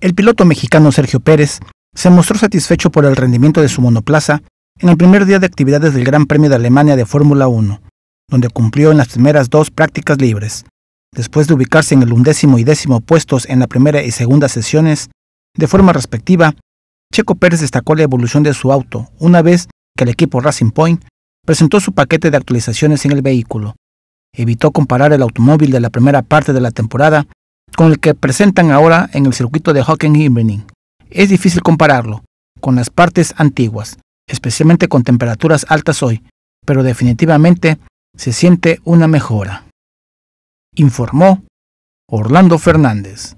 El piloto mexicano Sergio Pérez se mostró satisfecho por el rendimiento de su monoplaza en el primer día de actividades del Gran Premio de Alemania de Fórmula 1, donde cumplió en las primeras dos prácticas libres. Después de ubicarse en el undécimo y décimo puestos en la primera y segunda sesiones, de forma respectiva, Checo Pérez destacó la evolución de su auto una vez que el equipo Racing Point presentó su paquete de actualizaciones en el vehículo. Evitó comparar el automóvil de la primera parte de la temporada con el que presentan ahora en el circuito de Hawking Evening. Es difícil compararlo con las partes antiguas, especialmente con temperaturas altas hoy, pero definitivamente se siente una mejora. Informó Orlando Fernández.